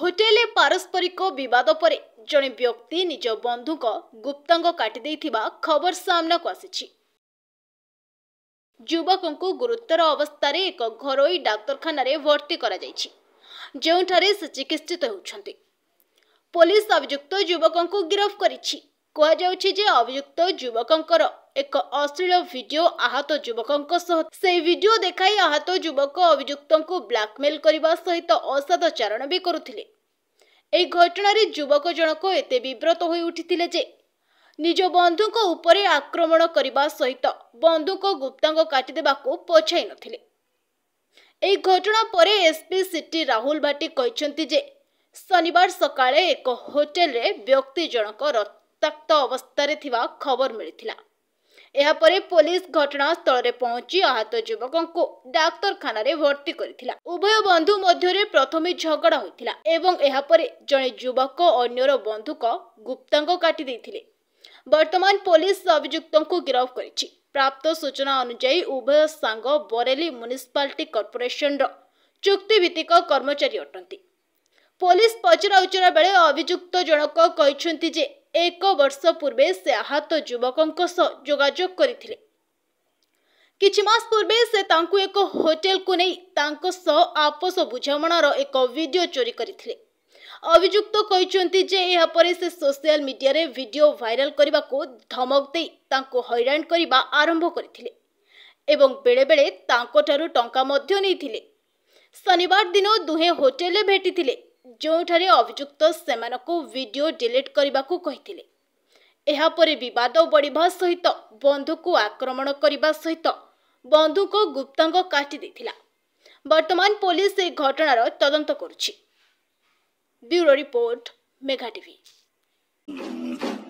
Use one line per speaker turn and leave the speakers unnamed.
ହୋଟେଲରେ ପାରସ୍ପରିକ ବିବାଦ ପରେ ଜଣେ ବ୍ୟକ୍ତି ନିଜ ବନ୍ଧୁଙ୍କ ଗୁପ୍ତାଙ୍ଗ କାଟିଦେଇଥିବା ଖବର ସାମ୍ନାକୁ ଆସିଛି ଯୁବକଙ୍କୁ ଗୁରୁତର ଅବସ୍ଥାରେ ଏକ ଘରୋଇ ଡାକ୍ତରଖାନାରେ ଭର୍ତ୍ତି କରାଯାଇଛି ଯେଉଁଠାରେ ସେ ଚିକିତ୍ସିତ ହେଉଛନ୍ତି ପୋଲିସ ଅଭିଯୁକ୍ତ ଯୁବକଙ୍କୁ ଗିରଫ କରିଛି କୁହାଯାଉଛି ଯେ ଅଭିଯୁକ୍ତ ଯୁବକଙ୍କର ଏକ ଅଶ୍ଳୀଳ ଭିଡିଓ ଆହତ ଯୁବକଙ୍କ ସହ ସେହି ଭିଡିଓ ଦେଖାଇ ଆହତ ଯୁବକ ଅଭିଯୁକ୍ତଙ୍କୁ ବ୍ଲାକମେଲ କରିବା ସହିତ ଅସାଧ ଚାରଣ ବି କରୁଥିଲେ ଏହି ଘଟଣାରେ ଯୁବକ ଜଣକ ଏତେ ବିବ୍ରତ ହୋଇ ଉଠିଥିଲେ ଯେ ନିଜ ବନ୍ଧୁଙ୍କ ଉପରେ ଆକ୍ରମଣ କରିବା ସହିତ ବନ୍ଧୁଙ୍କ ଗୁପ୍ତାଙ୍କ କାଟିଦେବାକୁ ପଛାଇ ନଥିଲେ ଏହି ଘଟଣା ପରେ ଏସ୍ପି ସିଟି ରାହୁଲ ଭାଟି କହିଛନ୍ତି ଯେ ଶନିବାର ସକାଳେ ଏକ ହୋଟେଲରେ ବ୍ୟକ୍ତି ଜଣକ ରକ୍ତାକ୍ତ ଅବସ୍ଥାରେ ଥିବା ଖବର ମିଳିଥିଲା ଏହାପରେ ପୋଲିସ ଘଟଣାସ୍ଥଳରେ ପହଞ୍ଚି ଆହତ ଯୁବକଙ୍କୁ ଡାକ୍ତରଖାନାରେ ଭର୍ତ୍ତି କରିଥିଲା ଉଭୟ ବନ୍ଧୁ ମଧ୍ୟରେ ପ୍ରଥମେ ଝଗଡ଼ା ହୋଇଥିଲା ଏବଂ ଏହାପରେ ଜଣେ ଯୁବକ ଅନ୍ୟର ବନ୍ଧୁକ ଗୁପ୍ତାଙ୍କ କାଟିଦେଇଥିଲେ ବର୍ତ୍ତମାନ ପୋଲିସ ଅଭିଯୁକ୍ତଙ୍କୁ ଗିରଫ କରିଛି ପ୍ରାପ୍ତ ସୂଚନା ଅନୁଯାୟୀ ଉଭୟ ସାଙ୍ଗ ବରେଲି ମ୍ୟୁନିସିପାଲିଟି କର୍ପୋରେସନର ଚୁକ୍ତିଭିତ୍ତିକ କର୍ମଚାରୀ ଅଟନ୍ତି ପୋଲିସ ପଚରାଉଚରା ବେଳେ ଅଭିଯୁକ୍ତ ଜଣକ କହିଛନ୍ତି ଯେ ଏକ ବର୍ଷ ପୂର୍ବେ ସେ ଆହତ ଯୁବକଙ୍କ ସହ ଯୋଗାଯୋଗ କରିଥିଲେ କିଛି ମାସ ପୂର୍ବେ ସେ ତାଙ୍କୁ ଏକ ହୋଟେଲକୁ ନେଇ ତାଙ୍କ ସହ ଆପୋଷ ବୁଝାମଣାର ଏକ ଭିଡ଼ିଓ ଚୋରି କରିଥିଲେ ଅଭିଯୁକ୍ତ କହିଛନ୍ତି ଯେ ଏହାପରେ ସେ ସୋସିଆଲ ମିଡ଼ିଆରେ ଭିଡ଼ିଓ ଭାଇରାଲ କରିବାକୁ ଧମକ ଦେଇ ତାଙ୍କୁ ହଇରାଣ କରିବା ଆରମ୍ଭ କରିଥିଲେ ଏବଂ ବେଳେବେଳେ ତାଙ୍କଠାରୁ ଟଙ୍କା ମଧ୍ୟ ନେଇଥିଲେ ଶନିବାର ଦିନ ଦୁହେଁ ହୋଟେଲରେ ଭେଟିଥିଲେ ଯେଉଁଠାରେ ଅଭିଯୁକ୍ତ ସେମାନଙ୍କୁ ଭିଡ଼ିଓ ଡିଲିଟ୍ କରିବାକୁ କହିଥିଲେ ଏହାପରେ ବିବାଦ ବଢ଼ିବା ସହିତ ବନ୍ଧୁକୁ ଆକ୍ରମଣ କରିବା ସହିତ ବନ୍ଧୁଙ୍କ ଗୁପ୍ତାଙ୍ଗ କାଟି ଦେଇଥିଲା ବର୍ତ୍ତମାନ ପୋଲିସ ଏହି ଘଟଣାର ତଦନ୍ତ କରୁଛି ବ୍ୟୁରୋ ରିପୋର୍ଟ ମେଘା ଟିଭି